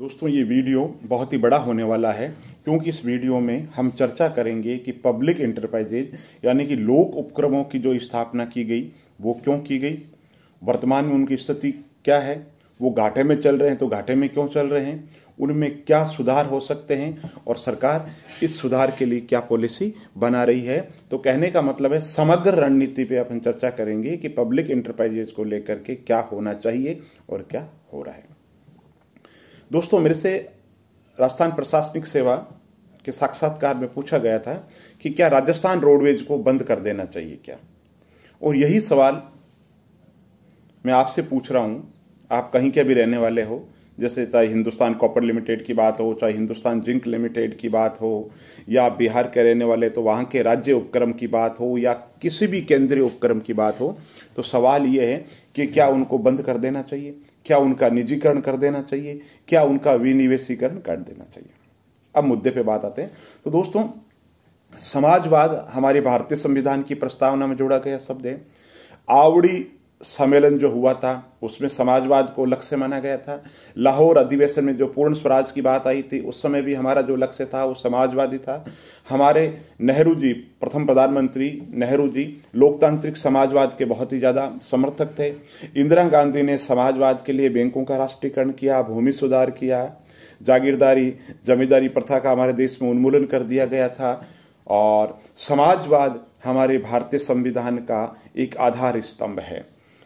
दोस्तों ये वीडियो बहुत ही बड़ा होने वाला है क्योंकि इस वीडियो में हम चर्चा करेंगे कि पब्लिक इंटरप्राइजेज यानी कि लोक उपक्रमों की जो स्थापना की गई वो क्यों की गई वर्तमान में उनकी स्थिति क्या है वो घाटे में चल रहे हैं तो घाटे में क्यों चल रहे हैं उनमें क्या सुधार हो सकते हैं और सरकार इस सुधार के लिए क्या पॉलिसी बना रही है तो कहने का मतलब है समग्र रणनीति पे अपन चर्चा करेंगे कि पब्लिक इंटरप्राइजेज को लेकर के क्या होना चाहिए और क्या हो रहा है दोस्तों मेरे से राजस्थान प्रशासनिक सेवा के साक्षात्कार में पूछा गया था कि क्या राजस्थान रोडवेज को बंद कर देना चाहिए क्या और यही सवाल मैं आपसे पूछ रहा हूं आप कहीं के भी रहने वाले हो जैसे चाहे हिंदुस्तान कॉपर लिमिटेड की बात हो चाहे हिंदुस्तान जिंक लिमिटेड की बात हो या बिहार के रहने वाले तो वहाँ के राज्य उपक्रम की बात हो या किसी भी केंद्रीय उपक्रम की बात हो तो सवाल ये है कि क्या उनको बंद कर देना चाहिए क्या उनका निजीकरण कर देना चाहिए क्या उनका विनिवेशीकरण कर देना चाहिए अब मुद्दे पे बात आते हैं तो दोस्तों समाजवाद हमारे भारतीय संविधान की प्रस्तावना में जोड़ा गया शब्द है आवड़ी सम्मेलन जो हुआ था उसमें समाजवाद को लक्ष्य माना गया था लाहौर अधिवेशन में जो पूर्ण स्वराज की बात आई थी उस समय भी हमारा जो लक्ष्य था वो समाजवादी था हमारे नेहरू जी प्रथम प्रधानमंत्री नेहरू जी लोकतांत्रिक समाजवाद के बहुत ही ज़्यादा समर्थक थे इंदिरा गांधी ने समाजवाद के लिए बैंकों का राष्ट्रीयकरण किया भूमि सुधार किया जागीरदारी जमींदारी प्रथा का हमारे देश में उन्मूलन कर दिया गया था और समाजवाद हमारे भारतीय संविधान का एक आधार स्तंभ है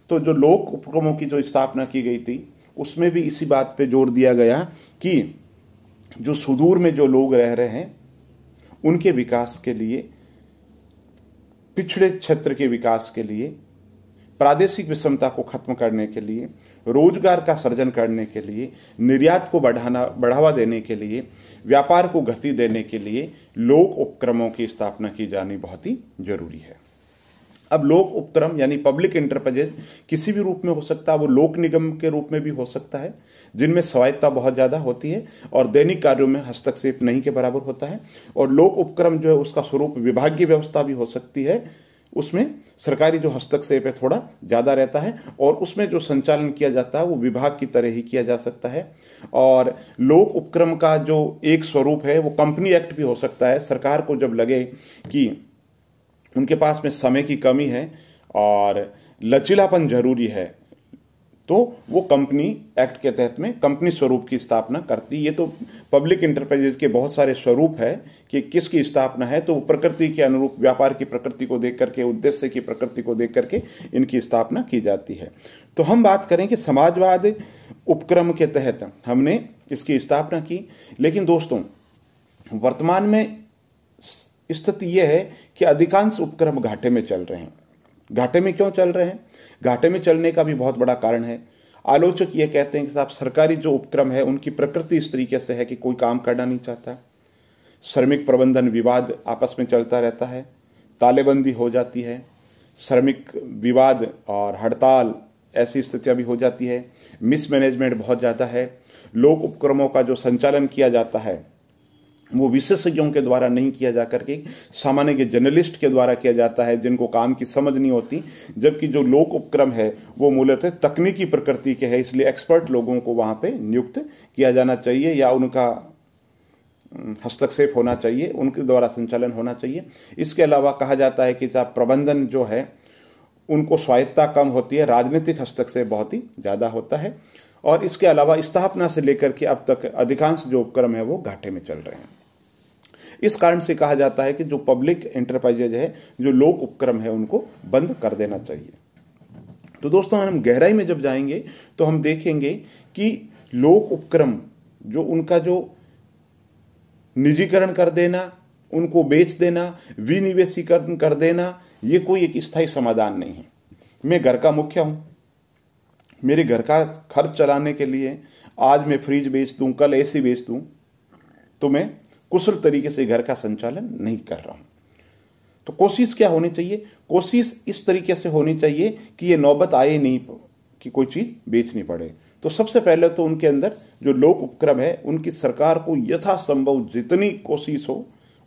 तो जो लोक उपक्रमों की जो स्थापना की गई थी उसमें भी इसी बात पे जोर दिया गया कि जो सुदूर में जो लोग रह रहे हैं उनके विकास के लिए पिछड़े क्षेत्र के विकास के लिए प्रादेशिक विषमता को खत्म करने के लिए रोजगार का सर्जन करने के लिए निर्यात को बढ़ाना बढ़ावा देने के लिए व्यापार को गति देने के लिए लोक उपक्रमों की स्थापना की जानी बहुत ही जरूरी है अब लोक उपक्रम यानी पब्लिक इंटरप्राइजेज किसी भी रूप में हो सकता है वो लोक निगम के रूप में भी हो सकता है जिनमें स्वायत्ता बहुत ज़्यादा होती है और दैनिक कार्यों में हस्तक्षेप नहीं के बराबर होता है और लोक उपक्रम जो है उसका स्वरूप विभागीय व्यवस्था भी हो सकती है उसमें सरकारी जो हस्तक्षेप है थोड़ा ज़्यादा रहता है और उसमें जो संचालन किया जाता है वो विभाग की तरह ही किया जा सकता है और लोक उपक्रम का जो एक स्वरूप है वो कंपनी एक्ट भी हो सकता है सरकार को जब लगे कि उनके पास में समय की कमी है और लचीलापन जरूरी है तो वो कंपनी एक्ट के तहत में कंपनी स्वरूप की स्थापना करती ये तो पब्लिक इंटरप्राइजेज के बहुत सारे स्वरूप है कि किसकी स्थापना है तो प्रकृति के अनुरूप व्यापार की प्रकृति को देख करके उद्देश्य की प्रकृति को देख करके इनकी स्थापना की जाती है तो हम बात करें कि समाजवाद उपक्रम के तहत हमने इसकी स्थापना की लेकिन दोस्तों वर्तमान में स्थिति यह है कि अधिकांश उपक्रम घाटे में चल रहे हैं घाटे में क्यों चल रहे हैं घाटे में चलने का भी बहुत बड़ा कारण है आलोचक ये कहते हैं कि साहब सरकारी जो उपक्रम है उनकी प्रकृति इस तरीके से है कि कोई काम करना नहीं चाहता श्रमिक प्रबंधन विवाद आपस में चलता रहता है तालेबंदी हो जाती है श्रमिक विवाद और हड़ताल ऐसी स्थितियां भी हो जाती है मिसमैनेजमेंट बहुत ज़्यादा है लोक उपक्रमों का जो संचालन किया जाता है वो विशेषज्ञों के द्वारा नहीं किया जा करके सामान्य के जर्नलिस्ट के द्वारा किया जाता है जिनको काम की समझ नहीं होती जबकि जो लोक उपक्रम है वो मूलतः तकनीकी प्रकृति के है इसलिए एक्सपर्ट लोगों को वहाँ पे नियुक्त किया जाना चाहिए या उनका हस्तक्षेप होना चाहिए उनके द्वारा संचालन होना चाहिए इसके अलावा कहा जाता है कि जहाँ प्रबंधन जो है उनको स्वायत्ता कम होती है राजनीतिक हस्तक्षेप बहुत ही ज़्यादा होता है और इसके अलावा स्थापना से लेकर के अब तक अधिकांश जो उपक्रम है वो घाटे में चल रहे हैं इस कारण से कहा जाता है कि जो पब्लिक एंटरप्राइजेज है जो लोक उपक्रम है उनको बंद कर देना चाहिए तो दोस्तों हम गहराई में जब जाएंगे तो हम देखेंगे कि लोक उपक्रम जो उनका जो निजीकरण कर देना उनको बेच देना विनिवेशीकरण कर देना ये कोई एक स्थायी समाधान नहीं है मैं घर का मुखिया हूं मेरे घर का खर्च चलाने के लिए आज मैं फ्रिज बेच दूं कल एसी बेच दूं तो मैं कुशल तरीके से घर का संचालन नहीं कर रहा हूं तो कोशिश क्या होनी चाहिए कोशिश इस तरीके से होनी चाहिए कि ये नौबत आए नहीं कि कोई चीज़ बेचनी पड़े तो सबसे पहले तो उनके अंदर जो लोक उपक्रम है उनकी सरकार को यथासंभव जितनी कोशिश हो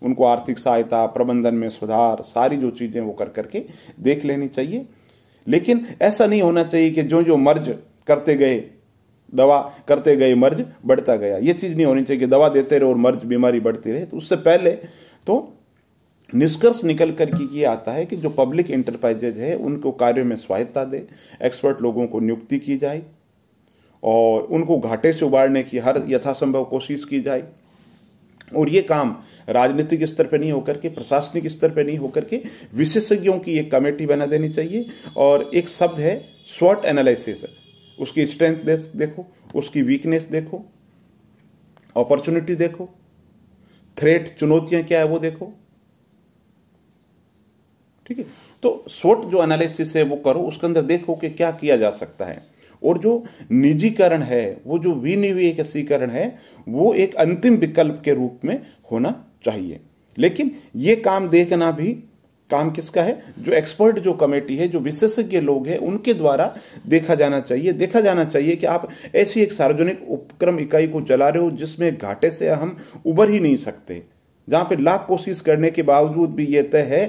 उनको आर्थिक सहायता प्रबंधन में सुधार सारी जो चीज़ें वो कर करके देख लेनी चाहिए लेकिन ऐसा नहीं होना चाहिए कि जो जो मर्ज करते गए दवा करते गए मर्ज बढ़ता गया ये चीज़ नहीं होनी चाहिए कि दवा देते रहे और मर्ज बीमारी बढ़ती रहे तो उससे पहले तो निष्कर्ष निकल कर की ये आता है कि जो पब्लिक इंटरप्राइजेज है उनको कार्यों में स्वायत्ता दे एक्सपर्ट लोगों को नियुक्ति की जाए और उनको घाटे से उबारने की हर यथासंभव कोशिश की जाए और ये काम राजनीतिक स्तर पर नहीं होकर के प्रशासनिक स्तर पर नहीं होकर के विशेषज्ञों की एक कमेटी बना देनी चाहिए और एक शब्द है शॉर्ट एनालिसिस उसकी स्ट्रेंथ देखो उसकी वीकनेस देखो अपॉर्चुनिटी देखो थ्रेट चुनौतियां क्या है वो देखो ठीक है तो स्वॉट जो एनालिसिस है वो करो उसके अंदर देखो कि क्या किया जा सकता है और जो निजीकरण है वो जो विनिवेशीकरण है वो एक अंतिम विकल्प के रूप में होना चाहिए लेकिन ये काम देखना भी काम किसका है जो एक्सपर्ट जो कमेटी है जो विशेषज्ञ लोग हैं उनके द्वारा देखा जाना चाहिए देखा जाना चाहिए कि आप ऐसी एक सार्वजनिक उपक्रम इकाई को चला रहे हो जिसमें घाटे से हम उबर ही नहीं सकते जहां पे लाख कोशिश करने के बावजूद भी यह तय है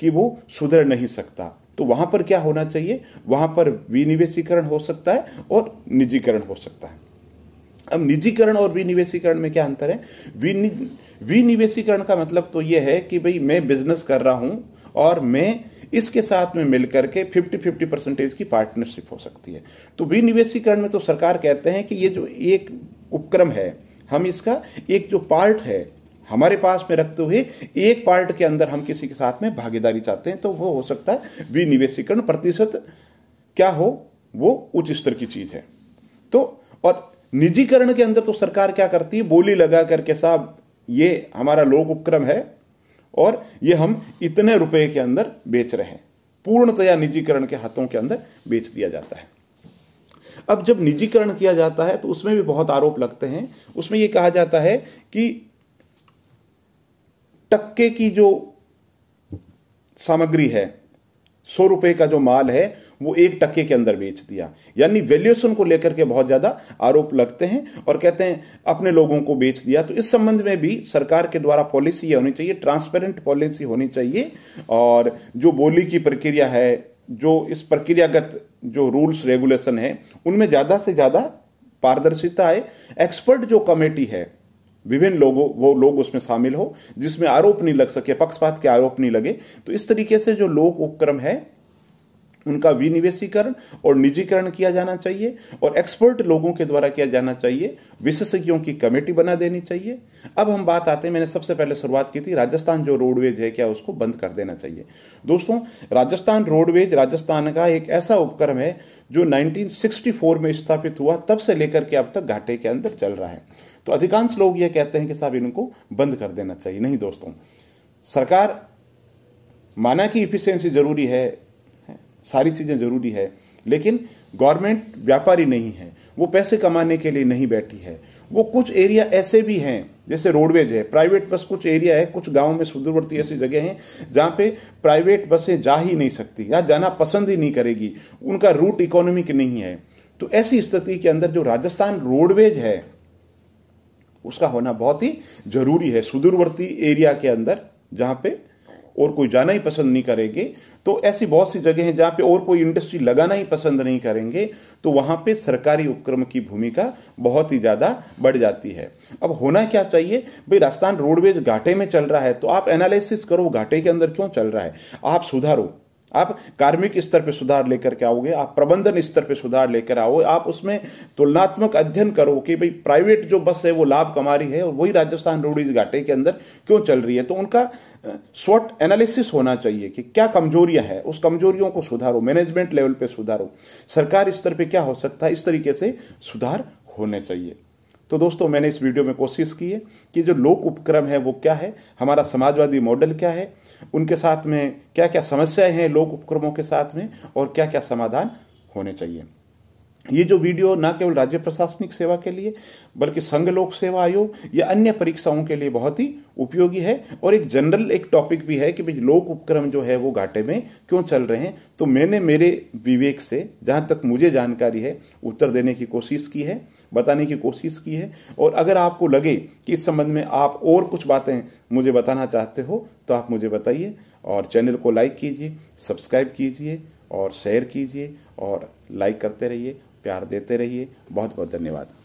कि वो सुधर नहीं सकता तो वहां पर क्या होना चाहिए वहां पर विनिवेशीकरण हो सकता है और निजीकरण हो सकता है अब निजीकरण और विनिवेशीकरण में क्या अंतर है विनिवेशीकरण का मतलब तो यह है कि भाई मैं बिजनेस कर रहा हूं और मैं इसके साथ में मिलकर के 50 50 परसेंटेज की पार्टनरशिप हो सकती है तो विनिवेशीकरण में तो सरकार कहते हैं कि ये जो एक उपक्रम है हम इसका एक जो पार्ट है हमारे पास में रखते हुए एक पार्ट के अंदर हम किसी के साथ में भागीदारी चाहते हैं तो वो हो सकता है विनिवेशीकरण प्रतिशत क्या हो वो उच्च स्तर की चीज है तो और निजीकरण के अंदर तो सरकार क्या करती है बोली लगा करके साहब ये हमारा लोक उपक्रम है और ये हम इतने रुपए के अंदर बेच रहे हैं पूर्णतया निजीकरण के हाथों के अंदर बेच दिया जाता है अब जब निजीकरण किया जाता है तो उसमें भी बहुत आरोप लगते हैं उसमें यह कहा जाता है कि टक्के की जो सामग्री है सौ रुपए का जो माल है वो एक टक्के के अंदर बेच दिया यानी वैल्यूएशन को लेकर के बहुत ज्यादा आरोप लगते हैं और कहते हैं अपने लोगों को बेच दिया तो इस संबंध में भी सरकार के द्वारा पॉलिसी ये होनी चाहिए ट्रांसपेरेंट पॉलिसी होनी चाहिए और जो बोली की प्रक्रिया है जो इस प्रक्रियागत जो रूल्स रेगुलेशन है उनमें ज्यादा से ज्यादा पारदर्शिता है एक्सपर्ट जो कमेटी है विभिन्न लोगों वो लोग उसमें शामिल हो जिसमें आरोप नहीं लग सके पक्षपात के आरोप नहीं लगे तो इस तरीके से जो लोक उपक्रम है उनका विनिवेशीकरण और निजीकरण किया जाना चाहिए और एक्सपर्ट लोगों के द्वारा किया जाना चाहिए विशेषज्ञों की कमेटी बना देनी चाहिए अब हम बात आते हैं मैंने सबसे पहले शुरुआत की थी राजस्थान जो रोडवेज है क्या उसको बंद कर देना चाहिए दोस्तों राजस्थान रोडवेज राजस्थान का एक ऐसा उपक्रम है जो नाइनटीन में स्थापित हुआ तब से लेकर के अब तक घाटे के अंदर चल रहा है तो अधिकांश लोग यह कहते हैं कि साहब इनको बंद कर देना चाहिए नहीं दोस्तों सरकार माना कि इफिशियंसी जरूरी है सारी चीज़ें ज़रूरी है लेकिन गवर्नमेंट व्यापारी नहीं है वो पैसे कमाने के लिए नहीं बैठी है वो कुछ एरिया ऐसे भी हैं जैसे रोडवेज है प्राइवेट बस कुछ एरिया है कुछ गांव में सुदूरवर्ती ऐसी जगह हैं जहां पे प्राइवेट बसें जा ही नहीं सकती या जाना पसंद ही नहीं करेगी उनका रूट इकोनॉमिक नहीं है तो ऐसी स्थिति के अंदर जो राजस्थान रोडवेज है उसका होना बहुत ही जरूरी है सुदूरवर्ती एरिया के अंदर जहां पे और कोई जाना ही पसंद नहीं करेंगे तो ऐसी बहुत सी जगह हैं जहां पे और कोई इंडस्ट्री लगाना ही पसंद नहीं करेंगे तो वहां पे सरकारी उपक्रम की भूमिका बहुत ही ज़्यादा बढ़ जाती है अब होना क्या चाहिए भाई राजस्थान रोडवेज घाटे में चल रहा है तो आप एनालिसिस करो घाटे के अंदर क्यों चल रहा है आप सुधारो आप कार्मिक स्तर पर सुधार लेकर के आओगे आप प्रबंधन स्तर पर सुधार लेकर आओ आप उसमें तुलनात्मक अध्ययन करो कि भाई प्राइवेट जो बस है वो लाभ कमा रही है और वही राजस्थान रोडीज घाटे के अंदर क्यों चल रही है तो उनका शॉर्ट एनालिसिस होना चाहिए कि क्या कमजोरियां हैं उस कमजोरियों को सुधारो मैनेजमेंट लेवल पर सुधारो सरकार स्तर पर क्या हो सकता है इस तरीके से सुधार होने चाहिए तो दोस्तों मैंने इस वीडियो में कोशिश की है कि जो लोक उपक्रम है वो क्या है हमारा समाजवादी मॉडल क्या है उनके साथ में क्या क्या समस्याएं हैं लोक उपक्रमों के साथ में और क्या क्या समाधान होने चाहिए ये जो वीडियो ना केवल राज्य प्रशासनिक सेवा के लिए बल्कि संघ लोक सेवा आयोग या अन्य परीक्षाओं के लिए बहुत ही उपयोगी है और एक जनरल एक टॉपिक भी है कि भाई लोक उपक्रम जो है वो घाटे में क्यों चल रहे हैं तो मैंने मेरे विवेक से जहाँ तक मुझे जानकारी है उत्तर देने की कोशिश की है बताने की कोशिश की है और अगर आपको लगे कि इस संबंध में आप और कुछ बातें मुझे बताना चाहते हो तो आप मुझे बताइए और चैनल को लाइक कीजिए सब्सक्राइब कीजिए और शेयर कीजिए और लाइक करते रहिए प्यार देते रहिए बहुत बहुत धन्यवाद